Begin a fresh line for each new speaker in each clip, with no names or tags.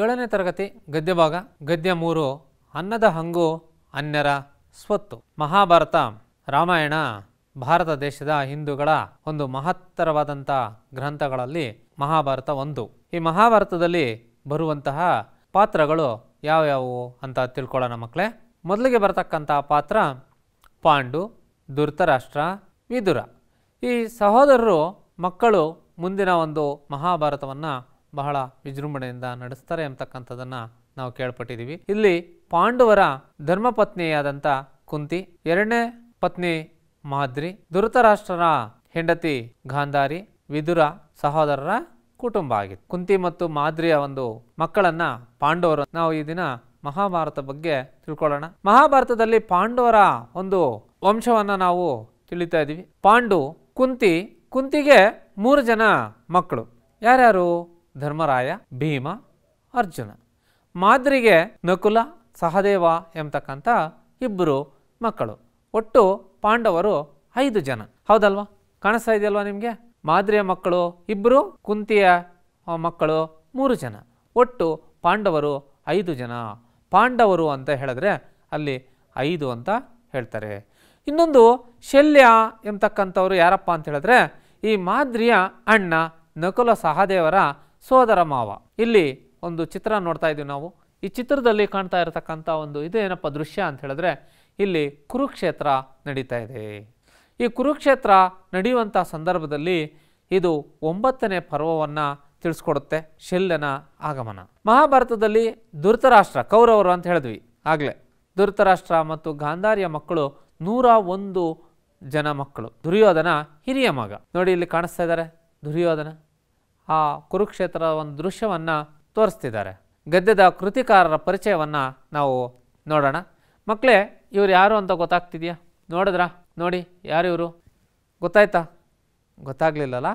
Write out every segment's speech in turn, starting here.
ಏಳನೇ ತರಗತಿ ಗದ್ಯಭಾಗ ಗದ್ಯ ಮೂರು ಅನ್ನದ ಹಂಗು ಅನ್ಯರ ಸ್ವತ್ತು ಮಹಾಭಾರತ ರಾಮಾಯಣ ಭಾರತ ದೇಶದ ಹಿಂದೂಗಳ ಒಂದು ಮಹತ್ತರವಾದಂಥ ಗ್ರಂಥಗಳಲ್ಲಿ ಮಹಾಭಾರತ ಒಂದು ಈ ಮಹಾಭಾರತದಲ್ಲಿ ಬರುವಂತಹ ಪಾತ್ರಗಳು ಯಾವ್ಯಾವು ಅಂತ ತಿಳ್ಕೊಳ್ಳೋಣ ಮಕ್ಕಳೇ ಮೊದಲಿಗೆ ಬರತಕ್ಕಂಥ ಪಾತ್ರ ಪಾಂಡು ದುರ್ತರಾಷ್ಟ್ರ ವಿದುರ ಈ ಸಹೋದರರು ಮಕ್ಕಳು ಮುಂದಿನ ಒಂದು ಮಹಾಭಾರತವನ್ನು ಬಹಳ ವಿಜೃಂಭಣೆಯಿಂದ ನಡೆಸ್ತಾರೆ ಅಂತಕ್ಕಂಥದ್ದನ್ನು ನಾವು ಕೇಳ್ಪಟ್ಟಿದ್ದೀವಿ ಇಲ್ಲಿ ಪಾಂಡವರ ಧರ್ಮಪತ್ನಿಯಾದಂಥ ಕುಂತಿ ಎರಡನೇ ಪತ್ನಿ ಮಾದ್ರಿ ಧೃತರಾಷ್ಟ್ರರ ಹೆಂಡತಿ ಗಾಂಧಾರಿ ವಿದುರ ಸಹೋದರರ ಕುಟುಂಬ ಆಗಿತ್ತು ಕುಂತಿ ಮತ್ತು ಮಾದ್ರಿಯ ಒಂದು ಮಕ್ಕಳನ್ನ ಪಾಂಡವರ ನಾವು ಈ ದಿನ ಮಹಾಭಾರತ ಬಗ್ಗೆ ತಿಳ್ಕೊಳ್ಳೋಣ ಮಹಾಭಾರತದಲ್ಲಿ ಪಾಂಡವರ ಒಂದು ವಂಶವನ್ನ ನಾವು ತಿಳಿತಾ ಇದ್ದೀವಿ ಪಾಂಡು ಕುಂತಿ ಕುಂತಿಗೆ ಮೂರು ಜನ ಮಕ್ಕಳು ಯಾರ್ಯಾರು ಧರ್ಮರಾಯ ಭೀಮ ಅರ್ಜುನ ಮಾದ್ರಿಗೆ ನಕುಲ ಸಹದೇವ ಎಂಬತಕ್ಕಂಥ ಇಬ್ಬರು ಮಕ್ಕಳು ಒಟ್ಟು ಪಾಂಡವರು ಐದು ಜನ ಹೌದಲ್ವಾ ಕಾಣಿಸ್ತಾ ಇದೆಯಲ್ವಾ ನಿಮಗೆ ಮಾದ್ರಿಯ ಮಕ್ಕಳು ಇಬ್ಬರು ಕುಂತಿಯ ಮಕ್ಕಳು ಮೂರು ಜನ ಒಟ್ಟು ಪಾಂಡವರು ಐದು ಜನ ಪಾಂಡವರು ಅಂತ ಹೇಳಿದ್ರೆ ಅಲ್ಲಿ ಐದು ಅಂತ ಹೇಳ್ತಾರೆ ಇನ್ನೊಂದು ಶಲ್ಯ ಎಂಬತಕ್ಕಂಥವ್ರು ಯಾರಪ್ಪ ಅಂತ ಹೇಳಿದ್ರೆ ಈ ಮಾದ್ರಿಯ ಅಣ್ಣ ನಕುಲ ಸಹದೇವರ ಸೋದರ ಮಾವ ಇಲ್ಲಿ ಒಂದು ಚಿತ್ರ ನೋಡ್ತಾ ಇದ್ದೀವಿ ನಾವು ಈ ಚಿತ್ರದಲ್ಲಿ ಕಾಣ್ತಾ ಇರತಕ್ಕಂಥ ಒಂದು ಇದೇನಪ್ಪ ದೃಶ್ಯ ಅಂತ ಹೇಳಿದ್ರೆ ಇಲ್ಲಿ ಕುರುಕ್ಷೇತ್ರ ನಡೀತಾ ಇದೆ ಈ ಕುರುಕ್ಷೇತ್ರ ನಡೆಯುವಂಥ ಸಂದರ್ಭದಲ್ಲಿ ಇದು ಒಂಬತ್ತನೇ ಪರ್ವವನ್ನು ತಿಳಿಸ್ಕೊಡುತ್ತೆ ಶಲ್ಯನ ಆಗಮನ ಮಹಾಭಾರತದಲ್ಲಿ ಧೃತರಾಷ್ಟ್ರ ಕೌರವರು ಅಂತ ಹೇಳಿದ್ವಿ ಆಗ್ಲೇ ಧೃತರಾಷ್ಟ್ರ ಮತ್ತು ಗಾಂಧಾರಿಯ ಮಕ್ಕಳು ನೂರ ಒಂದು ಜನ ಮಕ್ಕಳು ದುರ್ಯೋಧನ ಹಿರಿಯ ಮಗ ನೋಡಿ ಇಲ್ಲಿ ಕಾಣಿಸ್ತಾ ಇದ್ದಾರೆ ದುರ್ಯೋಧನ ಆ ಕುರುಕ್ಷೇತ್ರದ ಒಂದು ದೃಶ್ಯವನ್ನು ತೋರಿಸ್ತಿದ್ದಾರೆ ಗದ್ಯದ ಕೃತಿಕಾರರ ಪರಿಚಯವನ್ನು ನಾವು ನೋಡೋಣ ಮಕ್ಕಳೇ ಇವ್ರು ಯಾರು ಅಂತ ಗೊತ್ತಾಗ್ತಿದೆಯಾ ನೋಡಿದ್ರಾ ನೋಡಿ ಯಾರು ಇವರು ಗೊತ್ತಾಯ್ತಾ ಗೊತ್ತಾಗ್ಲಿಲ್ಲಲ್ಲ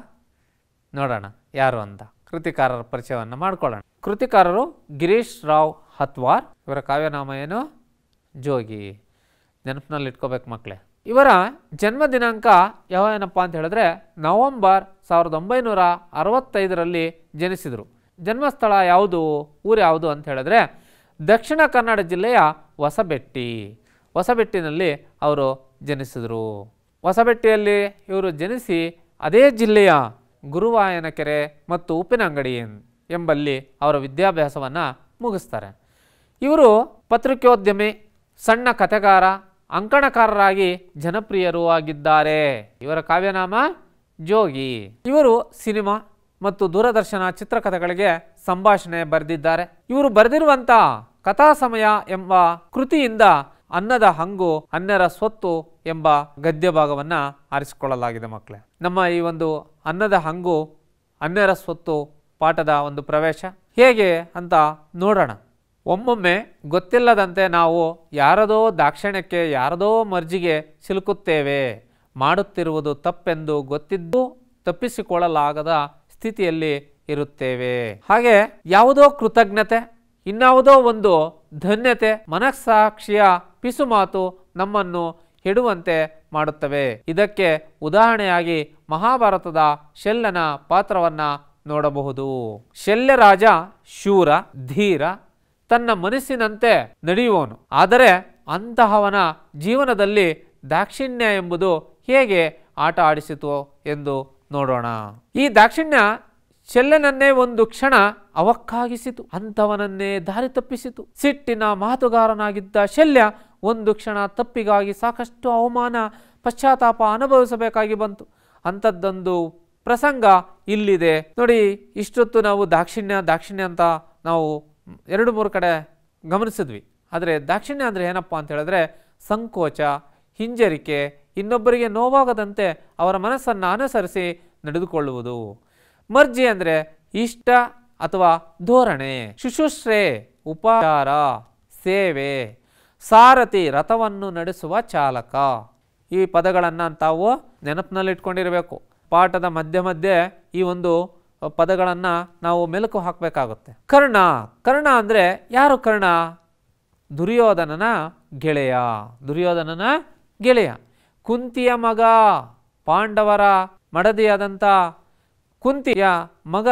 ನೋಡೋಣ ಯಾರು ಅಂತ ಕೃತಿಕಾರರ ಪರಿಚಯವನ್ನು ಮಾಡ್ಕೊಳ್ಳೋಣ ಕೃತಿಕಾರರು ಗಿರೀಶ್ ರಾವ್ ಹತ್ವಾರ್ ಇವರ ಕಾವ್ಯನಾಮ ಏನು ಜೋಗಿ ನೆನಪಿನಲ್ಲಿ ಇಟ್ಕೋಬೇಕು ಮಕ್ಕಳೇ ಇವರ ಜನ್ಮ ದಿನಾಂಕ ಯಾವ ಏನಪ್ಪ ಅಂತ ಹೇಳಿದ್ರೆ ನವಂಬರ್ ಸಾವಿರದ ಒಂಬೈನೂರ ಅರವತ್ತೈದರಲ್ಲಿ ಜನಿಸಿದರು ಜನ್ಮಸ್ಥಳ ಯಾವುದು ಊರು ಯಾವುದು ಅಂತ ಹೇಳಿದ್ರೆ ದಕ್ಷಿಣ ಕನ್ನಡ ಜಿಲ್ಲೆಯ ಹೊಸಬೆಟ್ಟಿ ಹೊಸಬೆಟ್ಟಿನಲ್ಲಿ ಅವರು ಜನಿಸಿದರು ಹೊಸಬೆಟ್ಟಿಯಲ್ಲಿ ಇವರು ಜನಿಸಿ ಅದೇ ಜಿಲ್ಲೆಯ ಗುರುವಾಯನಕೆರೆ ಮತ್ತು ಉಪ್ಪಿನಂಗಡಿ ಎಂಬಲ್ಲಿ ಅವರ ವಿದ್ಯಾಭ್ಯಾಸವನ್ನು ಮುಗಿಸ್ತಾರೆ ಇವರು ಪತ್ರಿಕೋದ್ಯಮಿ ಸಣ್ಣ ಕಥೆಗಾರ ಅಂಕಣಕಾರರಾಗಿ ಜನಪ್ರಿಯರೂ ಆಗಿದ್ದಾರೆ ಇವರ ಕಾವ್ಯನಾಮ ಜೋಗಿ ಇವರು ಸಿನಿಮಾ ಮತ್ತು ದೂರದರ್ಶನ ಚಿತ್ರಕಥೆಗಳಿಗೆ ಸಂಭಾಷಣೆ ಬರೆದಿದ್ದಾರೆ ಇವರು ಬರೆದಿರುವಂಥ ಕಥಾ ಸಮಯ ಎಂಬ ಕೃತಿಯಿಂದ ಅನ್ನದ ಹಂಗು ಅನ್ಯರ ಸ್ವತ್ತು ಎಂಬ ಗದ್ಯ ಭಾಗವನ್ನು ಆರಿಸಿಕೊಳ್ಳಲಾಗಿದೆ ಮಕ್ಕಳೇ ನಮ್ಮ ಈ ಒಂದು ಅನ್ನದ ಹಂಗು ಅನ್ಯರ ಸ್ವತ್ತು ಪಾಠದ ಒಂದು ಪ್ರವೇಶ ಹೇಗೆ ಅಂತ ನೋಡೋಣ ಒಮ್ಮೊಮ್ಮೆ ಗೊತ್ತಿಲ್ಲದಂತೆ ನಾವು ಯಾರದೋ ದಾಕ್ಷಿಣ್ಯಕ್ಕೆ ಯಾರದೋ ಮರ್ಜಿಗೆ ಸಿಲುಕುತ್ತೇವೆ ಮಾಡುತ್ತಿರುವುದು ತಪ್ಪೆಂದು ಗೊತ್ತಿದ್ದು ತಪ್ಪಿಸಿಕೊಳ್ಳಲಾಗದ ಸ್ಥಿತಿಯಲ್ಲಿ ಇರುತ್ತೇವೆ ಹಾಗೆ ಯಾವುದೋ ಕೃತಜ್ಞತೆ ಇನ್ನಾವುದೋ ಒಂದು ಧನ್ಯತೆ ಮನಸ್ಸಾಕ್ಷಿಯ ಪಿಸುಮಾತು ನಮ್ಮನ್ನು ಹಿಡುವಂತೆ ಮಾಡುತ್ತವೆ ಇದಕ್ಕೆ ಉದಾಹರಣೆಯಾಗಿ ಮಹಾಭಾರತದ ಶಲ್ಯನ ಪಾತ್ರವನ್ನು ನೋಡಬಹುದು ಶಲ್ಯ ರಾಜ ಶೂರ ಧೀರ ತನ್ನ ಮನಸ್ಸಿನಂತೆ ನಡೆಯುವವನು ಆದರೆ ಅಂತಹವನ ಜೀವನದಲ್ಲಿ ದಾಕ್ಷಿಣ್ಯ ಎಂಬುದು ಹೇಗೆ ಆಟ ಆಡಿಸಿತು ಎಂದು ನೋಡೋಣ ಈ ದಾಕ್ಷಿಣ್ಯ ಚೆಲ್ಲನನ್ನೇ ಒಂದು ಕ್ಷಣ ಅವಕ್ಕಾಗಿಸಿತು ಅಂಥವನನ್ನೇ ದಾರಿ ತಪ್ಪಿಸಿತು ಸಿಟ್ಟಿನ ಮಾತುಗಾರನಾಗಿದ್ದ ಶಲ್ಯ ಒಂದು ಕ್ಷಣ ತಪ್ಪಿಗಾಗಿ ಸಾಕಷ್ಟು ಅವಮಾನ ಪಶ್ಚಾತ್ತಾಪ ಅನುಭವಿಸಬೇಕಾಗಿ ಬಂತು ಅಂಥದ್ದೊಂದು ಪ್ರಸಂಗ ಇಲ್ಲಿದೆ ನೋಡಿ ಇಷ್ಟೊತ್ತು ನಾವು ದಾಕ್ಷಿಣ್ಯ ದಾಕ್ಷಿಣ್ಯ ಅಂತ ನಾವು ಎರಡು ಮೂರು ಕಡೆ ಗಮನಿಸಿದ್ವಿ ಆದರೆ ದಾಕ್ಷಿಣ್ಯ ಅಂದರೆ ಏನಪ್ಪ ಅಂತ ಹೇಳಿದ್ರೆ ಸಂಕೋಚ ಹಿಂಜರಿಕೆ ಇನ್ನೊಬ್ಬರಿಗೆ ನೋವಾಗದಂತೆ ಅವರ ಮನಸ್ಸನ್ನು ಅನುಸರಿಸಿ ನಡೆದುಕೊಳ್ಳುವುದು ಮರ್ಜಿ ಅಂದರೆ ಇಷ್ಟ ಅಥವಾ ಧೋರಣೆ ಶುಶ್ರೂಷೆ ಉಪಚಾರ ಸೇವೆ ಸಾರಥಿ ರಥವನ್ನು ನಡೆಸುವ ಚಾಲಕ ಈ ಪದಗಳನ್ನು ತಾವು ನೆನಪಿನಲ್ಲಿಟ್ಕೊಂಡಿರಬೇಕು ಪಾಠದ ಮಧ್ಯೆ ಮಧ್ಯೆ ಈ ಒಂದು ಪದಗಳನ್ನು ನಾವು ಮೆಲುಕು ಹಾಕಬೇಕಾಗುತ್ತೆ ಕರ್ಣ ಕರ್ಣ ಅಂದರೆ ಯಾರು ಕರ್ಣ ದುರ್ಯೋಧನನ ಗೆಳೆಯ ದುರ್ಯೋಧನನ ಗೆಳೆಯ ಕುಂತಿಯ ಮಗ ಪಾಂಡವರ ಮಡದಿಯಾದಂಥ ಕುಂತಿಯ ಮಗ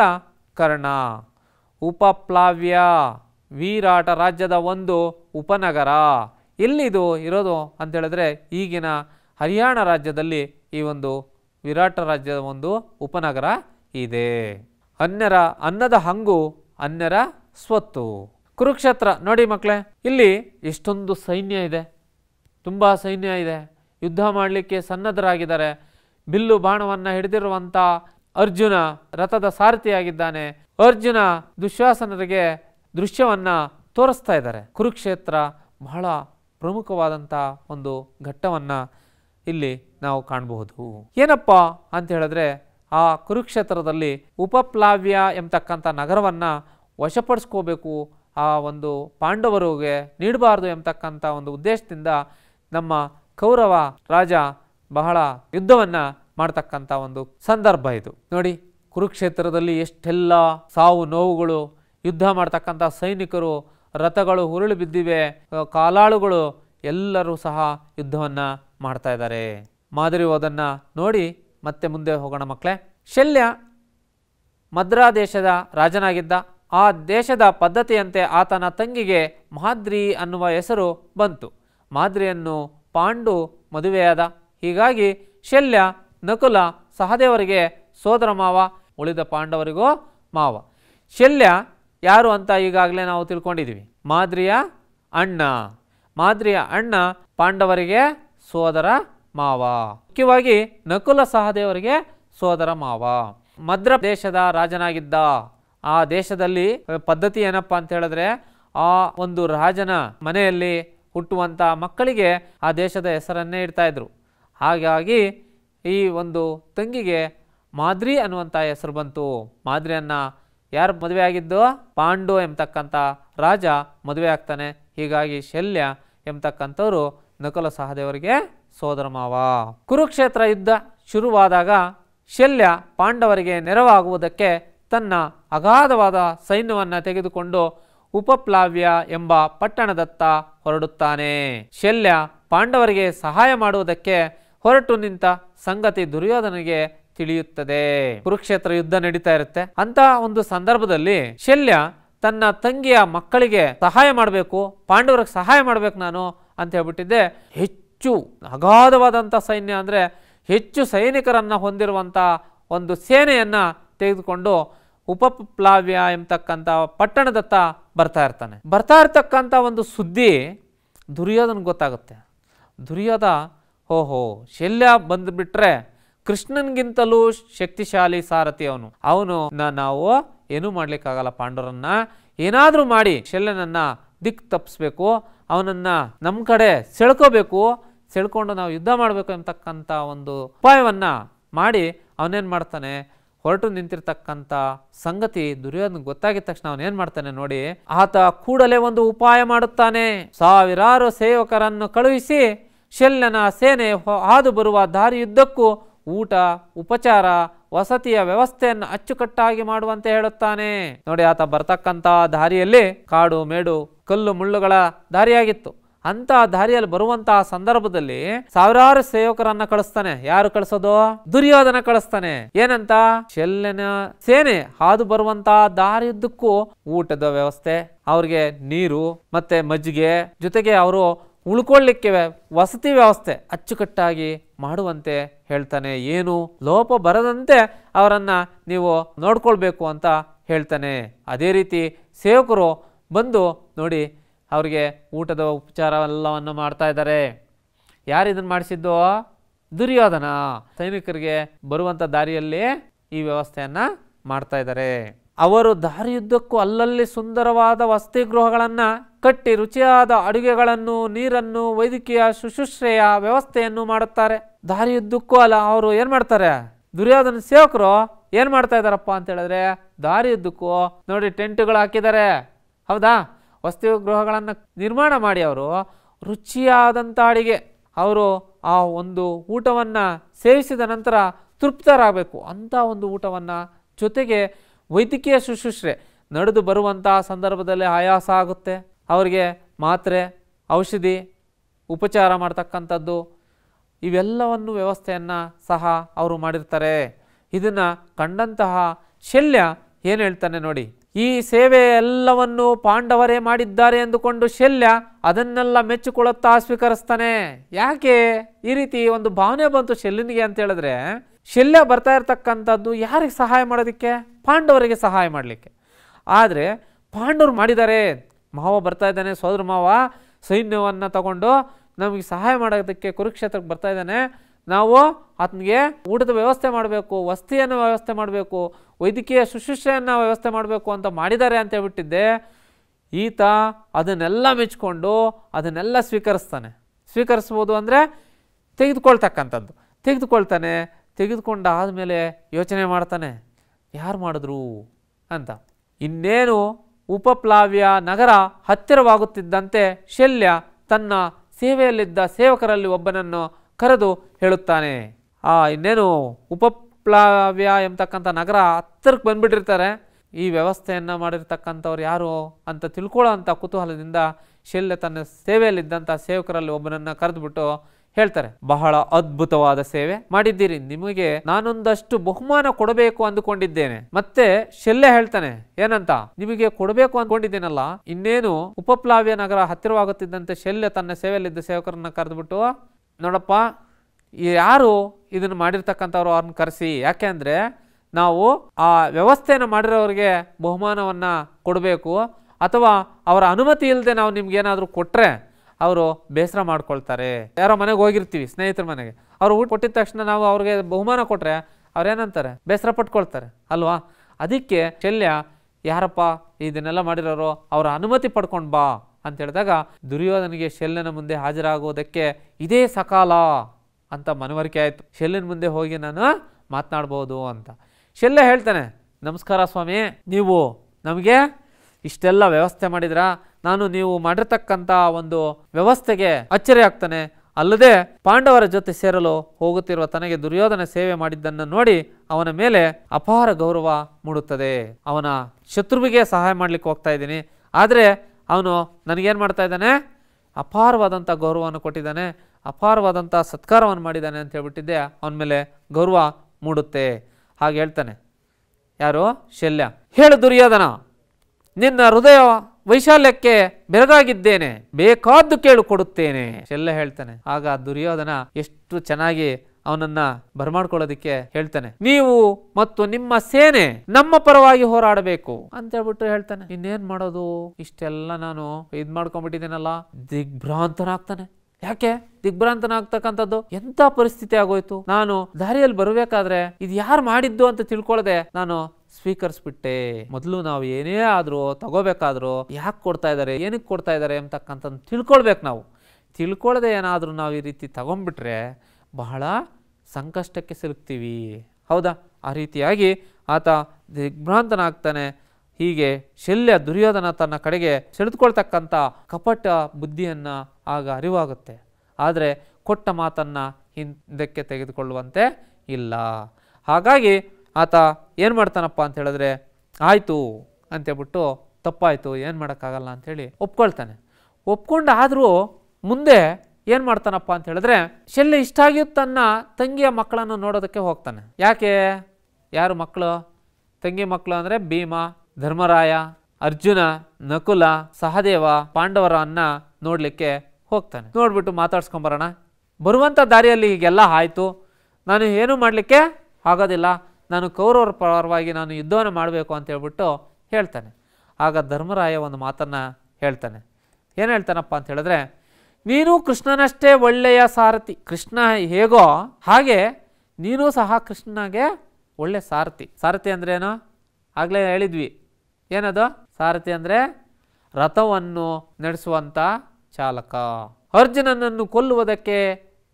ಕರ್ಣ ಉಪಪ್ಲಾವ್ಯ ವೀರಾಟ ರಾಜ್ಯದ ಒಂದು ಉಪನಗರ ಎಲ್ಲಿದು ಇರೋದು ಅಂತೇಳಿದ್ರೆ ಈಗಿನ ಹರಿಯಾಣ ರಾಜ್ಯದಲ್ಲಿ ಈ ಒಂದು ವಿರಾಟ ರಾಜ್ಯದ ಒಂದು ಉಪನಗರ ಇದೆ ಅನ್ಯರ ಅನ್ನದ ಹಂಗು ಅನ್ಯರ ಸ್ವತ್ತು ಕುರುಕ್ಷೇತ್ರ ನೋಡಿ ಮಕ್ಕಳೇ ಇಲ್ಲಿ ಎಷ್ಟೊಂದು ಸೈನ್ಯ ಇದೆ ತುಂಬ ಸೈನ್ಯ ಇದೆ ಯುದ್ಧ ಮಾಡಲಿಕ್ಕೆ ಸನ್ನದ್ಧರಾಗಿದ್ದಾರೆ ಬಿಲ್ಲು ಬಾಣವನ್ನು ಹಿಡಿದಿರುವಂಥ ಅರ್ಜುನ ರಥದ ಸಾರಥಿಯಾಗಿದ್ದಾನೆ ಅರ್ಜುನ ದುಶ್ವಾಸನರಿಗೆ ದೃಶ್ಯವನ್ನು ತೋರಿಸ್ತಾ ಇದ್ದಾರೆ ಕುರುಕ್ಷೇತ್ರ ಬಹಳ ಪ್ರಮುಖವಾದಂಥ ಒಂದು ಘಟ್ಟವನ್ನು ಇಲ್ಲಿ ನಾವು ಕಾಣಬಹುದು ಏನಪ್ಪ ಅಂತ ಹೇಳಿದ್ರೆ ಆ ಕುರುಕ್ಷೇತ್ರದಲ್ಲಿ ಉಪಪ್ಲಾವ್ಯ ಎಂಬತಕ್ಕಂಥ ನಗರವನ್ನು ವಶಪಡಿಸ್ಕೋಬೇಕು ಆ ಒಂದು ಪಾಂಡವರಿಗೆ ನೀಡಬಾರ್ದು ಎಂಬತಕ್ಕಂಥ ಒಂದು ಉದ್ದೇಶದಿಂದ ನಮ್ಮ ಕೌರವ ರಾಜ ಬಹಳ ಯುದ್ಧವನ್ನು ಮಾಡ್ತಕ್ಕಂಥ ಒಂದು ಸಂದರ್ಭ ಇದು ನೋಡಿ ಕುರುಕ್ಷೇತ್ರದಲ್ಲಿ ಎಷ್ಟೆಲ್ಲ ಸಾವು ನೋವುಗಳು ಯುದ್ಧ ಮಾಡ್ತಕ್ಕಂಥ ಸೈನಿಕರು ರಥಗಳು ಹುರುಳು ಬಿದ್ದಿವೆ ಕಾಲಾಳುಗಳು ಎಲ್ಲರೂ ಸಹ ಯುದ್ಧವನ್ನು ಮಾಡ್ತಾ ಇದ್ದಾರೆ ಮಾದರಿ ಅದನ್ನು ನೋಡಿ ಮತ್ತೆ ಮುಂದೆ ಹೋಗೋಣ ಮಕ್ಕಳೇ ಶಲ್ಯ ಮದ್ರಾ ದೇಶದ ರಾಜನಾಗಿದ್ದ ಆ ದೇಶದ ಪದ್ಧತಿಯಂತೆ ಆತನ ತಂಗಿಗೆ ಮಾದ್ರಿ ಅನ್ನುವ ಹೆಸರು ಬಂತು ಮಾದ್ರಿಯನ್ನು ಪಾಂಡು ಮದುವೆಯಾದ ಹೀಗಾಗಿ ಶಲ್ಯ ನಕುಲ ಸಹದೇವರಿಗೆ ಸೋದರ ಮಾವ ಉಳಿದ ಪಾಂಡವರಿಗೂ ಮಾವ ಶಲ್ಯ ಯಾರು ಅಂತ ಈಗಾಗಲೇ ನಾವು ತಿಳ್ಕೊಂಡಿದ್ದೀವಿ ಮಾದ್ರಿಯ ಅಣ್ಣ ಮಾದ್ರಿಯ ಅಣ್ಣ ಪಾಂಡವರಿಗೆ ಸೋದರ ಮಾವ ಮುಖ್ಯವಾಗಿ ನಕುಲ ಸಹದೇವರಿಗೆ ಸೋದರ ಮಾವ ಮದ್ರ ದೇಶದ ರಾಜನಾಗಿದ್ದ ಆ ದೇಶದಲ್ಲಿ ಪದ್ಧತಿ ಏನಪ್ಪ ಅಂತ ಹೇಳಿದ್ರೆ ಆ ಒಂದು ರಾಜನ ಮನೆಯಲ್ಲಿ ಹುಟ್ಟುವಂಥ ಮಕ್ಕಳಿಗೆ ಆ ದೇಶದ ಹೆಸರನ್ನೇ ಇಡ್ತಾ ಇದ್ರು ಹಾಗಾಗಿ ಈ ಒಂದು ತಂಗಿಗೆ ಮಾದ್ರಿ ಅನ್ನುವಂಥ ಹೆಸರು ಬಂತು ಮಾದ್ರಿಯನ್ನು ಯಾರು ಮದುವೆ ಆಗಿದ್ದೋ ಪಾಂಡು ಎಂಬತಕ್ಕಂಥ ರಾಜ ಮದುವೆ ಆಗ್ತಾನೆ ಹೀಗಾಗಿ ಶಲ್ಯ ಎಂಬತಕ್ಕಂಥವರು ನಕುಲ ಸಹದೇವರಿಗೆ ಸೋದರ ಮಾವ ಕುರುಕ್ಷೇತ್ರ ಯುದ್ಧ ಶುರುವಾದಾಗ ಶಲ್ಯ ಪಾಂಡವರಿಗೆ ನೆರವಾಗುವುದಕ್ಕೆ ತನ್ನ ಅಗಾಧವಾದ ಸೈನ್ಯವನ್ನು ತೆಗೆದುಕೊಂಡು ಉಪಪ್ಲಾವ್ಯ ಎಂಬ ಪಟ್ಟಣದತ್ತ ಹೊರಡುತ್ತಾನೆ ಶಲ್ಯ ಪಾಂಡವರಿಗೆ ಸಹಾಯ ಮಾಡುವುದಕ್ಕೆ ಹೊರಟು ನಿಂತ ಸಂಗತಿ ದುರ್ಯೋಧನಿಗೆ ತಿಳಿಯುತ್ತದೆ ಕುರುಕ್ಷೇತ್ರ ಯುದ್ಧ ನಡೀತಾ ಇರುತ್ತೆ ಅಂತ ಒಂದು ಸಂದರ್ಭದಲ್ಲಿ ಶಲ್ಯ ತನ್ನ ತಂಗಿಯ ಮಕ್ಕಳಿಗೆ ಸಹಾಯ ಮಾಡಬೇಕು ಪಾಂಡವರಿಗೆ ಸಹಾಯ ಮಾಡಬೇಕು ನಾನು ಅಂತ ಹೇಳ್ಬಿಟ್ಟಿದ್ದೆ ಹೆಚ್ಚು ಹೆಚ್ಚು ಅಗಾಧವಾದಂಥ ಸೈನ್ಯ ಅಂದರೆ ಹೆಚ್ಚು ಸೈನಿಕರನ್ನು ಹೊಂದಿರುವಂಥ ಒಂದು ಸೇನೆಯನ್ನು ತೆಗೆದುಕೊಂಡು ಉಪಪ್ಲಾವ್ಯ ಎಂಬತಕ್ಕಂಥ ಪಟ್ಟಣದತ್ತ ಬರ್ತಾ ಇರ್ತಾನೆ ಬರ್ತಾ ಇರ್ತಕ್ಕಂಥ ಒಂದು ಸುದ್ದಿ ದುರ್ಯೋಧನ ಗೊತ್ತಾಗುತ್ತೆ ದುರ್ಯೋಧ ಓಹೋ ಶಲ್ಯ ಬಂದುಬಿಟ್ರೆ ಕೃಷ್ಣನ್ಗಿಂತಲೂ ಶಕ್ತಿಶಾಲಿ ಸಾರಥಿ ಅವನು ಅವನು ನಾವು ಏನೂ ಮಾಡ್ಲಿಕ್ಕಾಗಲ್ಲ ಪಾಂಡವರನ್ನ ಏನಾದರೂ ಮಾಡಿ ಶಲ್ಯನನ್ನು ದಿಕ್ ತಪ್ಪಿಸ್ಬೇಕು ಅವನನ್ನು ನಮ್ಮ ಕಡೆ ಸೆಳ್ಕೋಬೇಕು ಸೆಳ್ಕೊಂಡು ನಾವು ಯುದ್ಧ ಮಾಡಬೇಕು ಎಂಬತಕ್ಕಂಥ ಒಂದು ಉಪಾಯವನ್ನು ಮಾಡಿ ಅವನೇನು ಮಾಡ್ತಾನೆ ಹೊರಟು ನಿಂತಿರ್ತಕ್ಕಂಥ ಸಂಗತಿ ದುರ್ಯೋಧನ ಗೊತ್ತಾಗಿದ ತಕ್ಷಣ ಅವನೇನ್ ಮಾಡ್ತಾನೆ ನೋಡಿ ಆತ ಕೂಡಲೇ ಒಂದು ಉಪಾಯ ಮಾಡುತ್ತಾನೆ ಸಾವಿರಾರು ಸೇವಕರನ್ನು ಕಳುಹಿಸಿ ಶಲ್ಯನ ಸೇನೆ ಹಾದು ಬರುವ ದಾರಿಯುದ್ದಕ್ಕೂ ಊಟ ಉಪಚಾರ ವಸತಿಯ ವ್ಯವಸ್ಥೆಯನ್ನು ಅಚ್ಚುಕಟ್ಟಾಗಿ ಮಾಡುವಂತೆ ಹೇಳುತ್ತಾನೆ ನೋಡಿ ಆತ ಬರ್ತಕ್ಕಂಥ ದಾರಿಯಲ್ಲಿ ಕಾಡು ಮೇಡು ಕಲ್ಲು ಮುಳ್ಳುಗಳ ದಾರಿಯಾಗಿತ್ತು ಅಂತ ದಾರಿಯಲ್ಲಿ ಬರುವಂತಹ ಸಂದರ್ಭದಲ್ಲಿ ಸಾವಿರಾರು ಸೇವಕರನ್ನ ಕಳಿಸ್ತಾನೆ ಯಾರು ಕಳಿಸೋದು ದುರ್ಯೋಧನ ಕಳಿಸ್ತಾನೆ ಏನಂತ ಚೆಲ್ಲನ ಸೇನೆ ಹಾದು ಬರುವಂತಹ ದಾರಿಯುದ್ದಕ್ಕೂ ಊಟದ ವ್ಯವಸ್ಥೆ ಅವ್ರಿಗೆ ನೀರು ಮತ್ತೆ ಮಜ್ಜಿಗೆ ಜೊತೆಗೆ ಅವರು ಉಳ್ಕೊಳ್ಳಿಕ್ಕೆ ವಸತಿ ವ್ಯವಸ್ಥೆ ಅಚ್ಚುಕಟ್ಟಾಗಿ ಮಾಡುವಂತೆ ಹೇಳ್ತಾನೆ ಏನು ಲೋಪ ಬರದಂತೆ ಅವರನ್ನ ನೀವು ನೋಡ್ಕೊಳ್ಬೇಕು ಅಂತ ಹೇಳ್ತಾನೆ ಅದೇ ರೀತಿ ಸೇವಕರು ಬಂದು ನೋಡಿ ಅವರಿಗೆ ಊಟದ ಉಪಚಾರ ಎಲ್ಲವನ್ನು ಮಾಡ್ತಾ ಇದ್ದಾರೆ ಯಾರು ಇದನ್ನು ಮಾಡಿಸಿದ್ದು ದುರ್ಯೋಧನ ಸೈನಿಕರಿಗೆ ಬರುವಂಥ ದಾರಿಯಲ್ಲಿ ಈ ವ್ಯವಸ್ಥೆಯನ್ನು ಮಾಡ್ತಾ ಇದ್ದಾರೆ ಅವರು ದಾರಿಯುದ್ದಕ್ಕೂ ಅಲ್ಲಲ್ಲಿ ಸುಂದರವಾದ ವಸತಿಗೃಹಗಳನ್ನು ಕಟ್ಟಿ ರುಚಿಯಾದ ಅಡುಗೆಗಳನ್ನು ನೀರನ್ನು ವೈದ್ಯಕೀಯ ಶುಶ್ರೂಷೆಯ ವ್ಯವಸ್ಥೆಯನ್ನು ಮಾಡುತ್ತಾರೆ ದಾರಿಯುದ್ದಕ್ಕೂ ಅಲ್ಲ ಅವರು ಏನು ಮಾಡ್ತಾರೆ ದುರ್ಯೋಧನ ಸೇವಕರು ಏನು ಮಾಡ್ತಾ ಇದ್ದಾರಪ್ಪ ಅಂತ ಹೇಳಿದ್ರೆ ದಾರಿಯುದ್ದಕ್ಕೂ ನೋಡಿ ಟೆಂಟ್ಗಳು ಹಾಕಿದ್ದಾರೆ ಹೌದಾ ಗೃಹಗಳನ್ನು ನಿರ್ಮಾಣ ಮಾಡಿ ಅವರು ರುಚಿಯಾದಂಥ ಅಡಿಗೆ ಅವರು ಆ ಒಂದು ಊಟವನ್ನು ಸೇವಿಸಿದ ನಂತರ ತೃಪ್ತರಾಗಬೇಕು ಅಂಥ ಒಂದು ಊಟವನ್ನು ಜೊತೆಗೆ ವೈದ್ಯಕೀಯ ಶುಶ್ರೂಷೆ ನಡೆದು ಬರುವಂಥ ಸಂದರ್ಭದಲ್ಲಿ ಆಯಾಸ ಆಗುತ್ತೆ ಅವರಿಗೆ ಮಾತ್ರೆ ಔಷಧಿ ಉಪಚಾರ ಮಾಡ್ತಕ್ಕಂಥದ್ದು ಇವೆಲ್ಲವನ್ನು ವ್ಯವಸ್ಥೆಯನ್ನು ಸಹ ಅವರು ಮಾಡಿರ್ತಾರೆ ಇದನ್ನು ಕಂಡಂತಹ ಶಲ್ಯ ಏನು ಹೇಳ್ತಾನೆ ನೋಡಿ ಈ ಸೇವೆ ಎಲ್ಲವನ್ನು ಪಾಂಡವರೇ ಮಾಡಿದ್ದಾರೆ ಎಂದುಕೊಂಡು ಶಲ್ಯ ಅದನ್ನೆಲ್ಲ ಮೆಚ್ಚಿಕೊಳ್ಳುತ್ತಾ ಸ್ವೀಕರಿಸ್ತಾನೆ ಯಾಕೆ ಈ ರೀತಿ ಒಂದು ಭಾವನೆ ಬಂತು ಶಲ್ಯನಿಗೆ ಅಂತ ಹೇಳಿದ್ರೆ ಶಲ್ಯ ಬರ್ತಾ ಇರತಕ್ಕಂಥದ್ದು ಯಾರಿಗೆ ಸಹಾಯ ಮಾಡೋದಕ್ಕೆ ಪಾಂಡವರಿಗೆ ಸಹಾಯ ಮಾಡಲಿಕ್ಕೆ ಆದರೆ ಪಾಂಡವರು ಮಾಡಿದ್ದಾರೆ ಮಾವ ಬರ್ತಾ ಇದ್ದಾನೆ ಸೋದರ ಮಾವ ಸೈನ್ಯವನ್ನು ತಗೊಂಡು ನಮಗೆ ಸಹಾಯ ಮಾಡೋದಕ್ಕೆ ಕುರುಕ್ಷೇತ್ರಕ್ಕೆ ಬರ್ತಾ ಇದ್ದಾನೆ ನಾವು ಆತನಿಗೆ ಊಟದ ವ್ಯವಸ್ಥೆ ಮಾಡಬೇಕು ವಸ್ತಿಯನ್ನು ವ್ಯವಸ್ಥೆ ಮಾಡಬೇಕು ವೈದ್ಯಕೀಯ ಶುಶ್ರೂಷೆಯನ್ನು ವ್ಯವಸ್ಥೆ ಮಾಡಬೇಕು ಅಂತ ಮಾಡಿದ್ದಾರೆ ಅಂತ ಹೇಳ್ಬಿಟ್ಟಿದ್ದೆ ಈತ ಅದನ್ನೆಲ್ಲ ಮೆಚ್ಕೊಂಡು ಅದನ್ನೆಲ್ಲ ಸ್ವೀಕರಿಸ್ತಾನೆ ಸ್ವೀಕರಿಸ್ಬೋದು ಅಂದರೆ ತೆಗೆದುಕೊಳ್ತಕ್ಕಂಥದ್ದು ತೆಗೆದುಕೊಳ್ತಾನೆ ತೆಗೆದುಕೊಂಡಾದಮೇಲೆ ಯೋಚನೆ ಮಾಡ್ತಾನೆ ಯಾರು ಮಾಡಿದ್ರು ಅಂತ ಇನ್ನೇನು ಉಪಪ್ಲಾವ್ಯ ನಗರ ಹತ್ತಿರವಾಗುತ್ತಿದ್ದಂತೆ ಶಲ್ಯ ತನ್ನ ಸೇವೆಯಲ್ಲಿದ್ದ ಸೇವಕರಲ್ಲಿ ಒಬ್ಬನನ್ನು ಕರೆದು ಹೇಳುತ್ತಾನೆ ಆ ಇನ್ನೇನು ಉಪಪ್ಲಾವ್ಯ ಎಂಬತಕ್ಕಂಥ ನಗರ ಹತ್ತಿರಕ್ಕೆ ಬಂದ್ಬಿಟ್ಟಿರ್ತಾರೆ ಈ ವ್ಯವಸ್ಥೆಯನ್ನು ಮಾಡಿರ್ತಕ್ಕಂಥವ್ರು ಯಾರು ಅಂತ ತಿಳ್ಕೊಳ್ಳೋ ಅಂಥ ಕುತೂಹಲದಿಂದ ಶೆಲ್ಯ ತನ್ನ ಸೇವೆಯಲ್ಲಿದ್ದಂಥ ಸೇವಕರಲ್ಲಿ ಒಬ್ಬನನ್ನು ಕರೆದುಬಿಟ್ಟು ಹೇಳ್ತಾರೆ ಬಹಳ ಅದ್ಭುತವಾದ ಸೇವೆ ಮಾಡಿದ್ದೀರಿ ನಿಮಗೆ ನಾನೊಂದಷ್ಟು ಬಹುಮಾನ ಕೊಡಬೇಕು ಅಂದುಕೊಂಡಿದ್ದೇನೆ ಮತ್ತೆ ಶೆಲ್ಲೆ ಹೇಳ್ತಾನೆ ಏನಂತ ನಿಮಗೆ ಕೊಡಬೇಕು ಅಂದ್ಕೊಂಡಿದ್ದೇನಲ್ಲ ಇನ್ನೇನು ಉಪಪ್ಲಾವ್ಯ ನಗರ ಹತ್ತಿರವಾಗುತ್ತಿದ್ದಂತೆ ಶೆಲ್ಲೆ ತನ್ನ ಸೇವೆಯಲ್ಲಿದ್ದ ಸೇವಕರನ್ನ ಕರೆದ್ಬಿಟ್ಟು ನೋಡಪ್ಪ ಯಾರು ಇದನ್ನು ಮಾಡಿರ್ತಕ್ಕಂಥವ್ರು ಅವ್ರನ್ನ ಕರೆಸಿ ಅಂದರೆ ನಾವು ಆ ವ್ಯವಸ್ಥೆಯನ್ನು ಮಾಡಿರೋರಿಗೆ ಬಹುಮಾನವನ್ನು ಕೊಡಬೇಕು ಅಥವಾ ಅವರ ಅನುಮತಿ ಇಲ್ಲದೆ ನಾವು ನಿಮ್ಗೇನಾದರೂ ಕೊಟ್ಟರೆ ಅವರು ಬೇಸರ ಮಾಡ್ಕೊಳ್ತಾರೆ ಯಾರೋ ಮನೆಗೆ ಹೋಗಿರ್ತೀವಿ ಸ್ನೇಹಿತರ ಮನೆಗೆ ಅವರು ಊಟ ಕೊಟ್ಟಿದ ತಕ್ಷಣ ನಾವು ಅವ್ರಿಗೆ ಬಹುಮಾನ ಕೊಟ್ಟರೆ ಅವ್ರೇನಂತಾರೆ ಬೇಸರ ಪಟ್ಕೊಳ್ತಾರೆ ಅಲ್ವಾ ಅದಕ್ಕೆ ಶಲ್ಯ ಯಾರಪ್ಪ ಇದನ್ನೆಲ್ಲ ಮಾಡಿರೋರು ಅವರ ಅನುಮತಿ ಪಡ್ಕೊಂಡು ಬಾ ಅಂತ ಹೇಳಿದಾಗ ದುರ್ಯೋಧನಿಗೆ ಶೆಲ್ಲನ ಮುಂದೆ ಹಾಜರಾಗುವುದಕ್ಕೆ ಇದೇ ಸಕಾಲ ಅಂತ ಮನವರಿಕೆ ಆಯಿತು ಶೆಲ್ಲನ ಮುಂದೆ ಹೋಗಿ ನಾನು ಮಾತನಾಡ್ಬೋದು ಅಂತ ಶೆಲ್ಲ ಹೇಳ್ತಾನೆ ನಮಸ್ಕಾರ ಸ್ವಾಮಿ ನೀವು ನಮಗೆ ಇಷ್ಟೆಲ್ಲ ವ್ಯವಸ್ಥೆ ಮಾಡಿದ್ರ ನಾನು ನೀವು ಮಾಡಿರ್ತಕ್ಕಂಥ ಒಂದು ವ್ಯವಸ್ಥೆಗೆ ಅಚ್ಚರಿ ಆಗ್ತಾನೆ ಅಲ್ಲದೆ ಪಾಂಡವರ ಜೊತೆ ಸೇರಲು ಹೋಗುತ್ತಿರುವ ತನಗೆ ದುರ್ಯೋಧನ ಸೇವೆ ಮಾಡಿದ್ದನ್ನು ನೋಡಿ ಅವನ ಮೇಲೆ ಅಪಾರ ಗೌರವ ಮೂಡುತ್ತದೆ ಅವನ ಶತ್ರುವಿಗೆ ಸಹಾಯ ಮಾಡಲಿಕ್ಕೆ ಹೋಗ್ತಾ ಇದ್ದೀನಿ ಆದರೆ ಅವನು ನನಗೇನು ಮಾಡ್ತಾ ಇದ್ದಾನೆ ಅಪಾರವಾದಂಥ ಗೌರವವನ್ನು ಕೊಟ್ಟಿದ್ದಾನೆ ಅಪಾರವಾದಂಥ ಸತ್ಕಾರವನ್ನು ಮಾಡಿದ್ದಾನೆ ಅಂತ ಹೇಳ್ಬಿಟ್ಟಿದ್ದೆ ಅವನ ಮೇಲೆ ಗೌರವ ಮೂಡುತ್ತೆ ಹಾಗೆ ಹೇಳ್ತಾನೆ ಯಾರು ಶಲ್ಯ ಹೇಳು ದುರ್ಯೋಧನ ನಿನ್ನ ಹೃದಯ ವೈಶಾಲ್ಯಕ್ಕೆ ಬೆರಗಾಗಿದ್ದೇನೆ ಬೇಕಾದ್ದು ಕೇಳು ಕೊಡುತ್ತೇನೆ ಶಲ್ಯ ಹೇಳ್ತಾನೆ ಆಗ ದುರ್ಯೋಧನ ಎಷ್ಟು ಚೆನ್ನಾಗಿ ಅವನನ್ನ ಬರಮಾಡ್ಕೊಳ್ಳೋದಕ್ಕೆ ಹೇಳ್ತಾನೆ ನೀವು ಮತ್ತು ನಿಮ್ಮ ಸೇನೆ ನಮ್ಮ ಪರವಾಗಿ ಹೋರಾಡಬೇಕು ಅಂತ ಹೇಳ್ಬಿಟ್ಟು ಹೇಳ್ತಾನೆ ಇನ್ನೇನ್ ಮಾಡೋದು ಇಷ್ಟೆಲ್ಲ ನಾನು ಇದ್ ಮಾಡ್ಕೊಂಡ್ಬಿಟ್ಟಿದ್ದೇನಲ್ಲ ದಿಗ್ಭ್ರಾಂತನಾಗ್ತಾನೆ ಯಾಕೆ ದಿಗ್ಭ್ರಾಂತನಾಗ್ತಕ್ಕಂಥದ್ದು ಎಂತ ಪರಿಸ್ಥಿತಿ ಆಗೋಯ್ತು ನಾನು ದಾರಿಯಲ್ಲಿ ಬರಬೇಕಾದ್ರೆ ಇದು ಯಾರು ಮಾಡಿದ್ದು ಅಂತ ತಿಳ್ಕೊಳ್ಳದೆ ನಾನು ಸ್ವೀಕರಿಸ್ಬಿಟ್ಟೆ ಮೊದಲು ನಾವು ಏನೇ ಆದ್ರೂ ತಗೋಬೇಕಾದ್ರೂ ಯಾಕೆ ಕೊಡ್ತಾ ಇದ್ದಾರೆ ಏನಕ್ಕೆ ಕೊಡ್ತಾ ಇದ್ದಾರೆ ಅಂತಕ್ಕಂಥದ್ದು ತಿಳ್ಕೊಳ್ಬೇಕು ನಾವು ತಿಳ್ಕೊಳ್ಳದೆ ಏನಾದ್ರೂ ನಾವು ಈ ರೀತಿ ತಗೊಂಡ್ಬಿಟ್ರೆ ಬಹಳ ಸಂಕಷ್ಟಕ್ಕೆ ಸಿಲುಕ್ತೀವಿ ಹೌದಾ ಆ ರೀತಿಯಾಗಿ ಆತ ದಿಗ್ಭ್ರಾಂತನಾಗ್ತಾನೆ ಹೀಗೆ ಶಲ್ಯ ದುರ್ಯೋಧನ ತನ್ನ ಕಡೆಗೆ ಸೆಳೆದುಕೊಳ್ತಕ್ಕಂಥ ಕಪಟ ಬುದ್ಧಿಯನ್ನು ಆಗ ಅರಿವಾಗುತ್ತೆ ಆದರೆ ಕೊಟ್ಟ ಮಾತನ್ನು ಹಿಂದಕ್ಕೆ ತೆಗೆದುಕೊಳ್ಳುವಂತೆ ಇಲ್ಲ ಹಾಗಾಗಿ ಆತ ಏನು ಮಾಡ್ತಾನಪ್ಪ ಅಂತ ಹೇಳಿದ್ರೆ ಆಯಿತು ಅಂತೇಳ್ಬಿಟ್ಟು ತಪ್ಪಾಯಿತು ಏನು ಮಾಡೋಕ್ಕಾಗಲ್ಲ ಅಂಥೇಳಿ ಒಪ್ಕೊಳ್ತಾನೆ ಒಪ್ಕೊಂಡಾದರೂ ಮುಂದೆ ಏನು ಮಾಡ್ತಾನಪ್ಪ ಅಂತ ಹೇಳಿದ್ರೆ ಇಷ್ಟ ಇಷ್ಟಾಗಿಯೂ ತನ್ನ ತಂಗಿಯ ಮಕ್ಕಳನ್ನು ನೋಡೋದಕ್ಕೆ ಹೋಗ್ತಾನೆ ಯಾಕೆ ಯಾರು ಮಕ್ಕಳು ತಂಗಿ ಮಕ್ಕಳು ಅಂದರೆ ಭೀಮ ಧರ್ಮರಾಯ ಅರ್ಜುನ ನಕುಲ ಸಹದೇವ ಪಾಂಡವರನ್ನ ನೋಡಲಿಕ್ಕೆ ಹೋಗ್ತಾನೆ ನೋಡ್ಬಿಟ್ಟು ಮಾತಾಡ್ಸ್ಕೊಂಬರೋಣ ಬರುವಂಥ ದಾರಿಯಲ್ಲಿ ಈಗೆಲ್ಲ ಆಯಿತು ನಾನು ಏನೂ ಮಾಡಲಿಕ್ಕೆ ಆಗೋದಿಲ್ಲ ನಾನು ಕೌರವರ ಪರವಾಗಿ ನಾನು ಯುದ್ಧವನ್ನು ಮಾಡಬೇಕು ಅಂತ ಹೇಳ್ಬಿಟ್ಟು ಹೇಳ್ತಾನೆ ಆಗ ಧರ್ಮರಾಯ ಒಂದು ಮಾತನ್ನು ಹೇಳ್ತಾನೆ ಏನು ಹೇಳ್ತಾನಪ್ಪ ಅಂತ ಹೇಳಿದ್ರೆ ನೀನು ಕೃಷ್ಣನಷ್ಟೇ ಒಳ್ಳೆಯ ಸಾರಥಿ ಕೃಷ್ಣ ಹೇಗೋ ಹಾಗೆ ನೀನು ಸಹ ಕೃಷ್ಣನಿಗೆ ಒಳ್ಳೆ ಸಾರಥಿ ಸಾರಥಿ ಅಂದ್ರೇನು ಆಗಲೇ ಹೇಳಿದ್ವಿ ಏನದು ಸಾರಥಿ ಅಂದರೆ ರಥವನ್ನು ನಡೆಸುವಂಥ ಚಾಲಕ ಅರ್ಜುನನನ್ನು ಕೊಲ್ಲುವುದಕ್ಕೆ